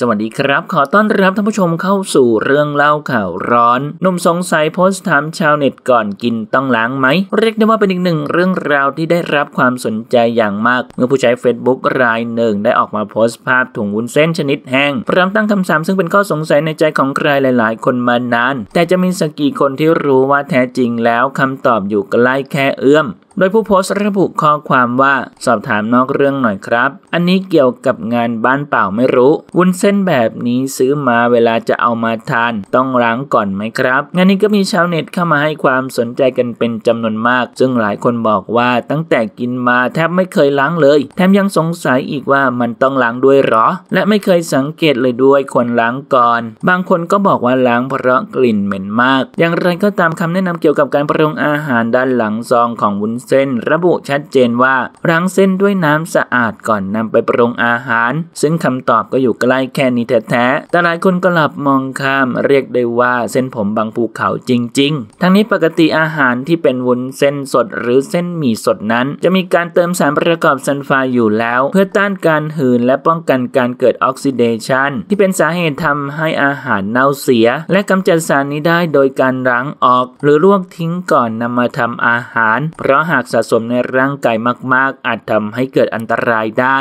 สวัสดีครับ ขอต้อนรับท่านผู้ชมเข้าสู่เรื่องเล่าข่าวร้อนนุ่มสงสัยโพสต์ถามชาวเน็ตก่อนกินต้องล้างไหม เรียกได้ว่าเป็นอีกหนึ่งเรื่องราวที่ได้รับความสนใจอย่างมาก เมื่อผู้ใช้ Facebook รายหนึ่งได้ออกมาโพสต์ภาพถุงวุ้นเส้นชนิดแห้ง พร้อมตั้งคำถามซึ่งเป็นข้อสงสัยในใจของใครหลาย ๆ คนมานาน แต่จะมีสักกี่คนที่รู้ว่าแท้จริงแล้วคำตอบอยู่ใกล้แค่เอื้อมโดยผู้โพสต์ระบุข้อความว่าสอบถามนอกเรื่องหน่อยครับ อันนี้เกี่ยวกับงานบ้านเปล่าไม่รู้ วุ้นเส้นแบบนี้ซื้อมาเวลาจะเอามาทาน ต้องล้างก่อนไหมครับ งานนี้ก็มีชาวเน็ตเข้ามาให้ความสนใจกันเป็นจำนวนมาก ซึ่งหลายคนบอกว่าตั้งแต่กินมาแทบไม่เคยล้างเลย แถมยังสงสัยอีกว่ามันต้องล้างด้วยหรอ และไม่เคยสังเกตเลยด้วยควรล้างก่อน บางคนก็บอกว่าล้างเพราะกลิ่นเหม็นมาก อย่างไรก็ตามคำแนะนำเกี่ยวกับการปรุงอาหารด้านหลังซองของวุ้นเส้นระบุชัดเจนว่าล้างเส้นด้วยน้ำสะอาดก่อนนำไปปรุงอาหาร ซึ่งคำตอบก็อยู่ใกล้แค่นี้แท้ๆ แต่หลายคนก็หลับมองข้ามเรียกได้ว่าเส้นผมบางภูเขาจริงๆ ทั้งนี้ปกติอาหารที่เป็นวุ้นเส้นสดหรือเส้นหมี่สดนั้น จะมีการเติมสารประกอบซันฟาอยู่แล้ว เพื่อต้านการหืนและป้องกันการเกิดออกซิเดชันที่เป็นสาเหตุทำให้อาหารเน่าเสีย และกำจัดสารนี้ได้โดยการล้างออก หรือลวกทิ้งก่อนนำมาทำอาหาร เพราะหหากสะสมในร่างกายมาก ๆ อาจทำให้เกิดอันตรายได้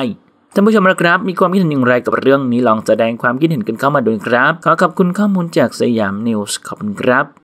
ท่านผู้ชมนะครับ มีความคิดเห็นอย่างไรกับเรื่องนี้ ลองแสดงความคิดเห็นกันเข้ามาด้วยครับ ขอขอบคุณข้อมูลจากสยามนิวส์ ขอบคุณครับ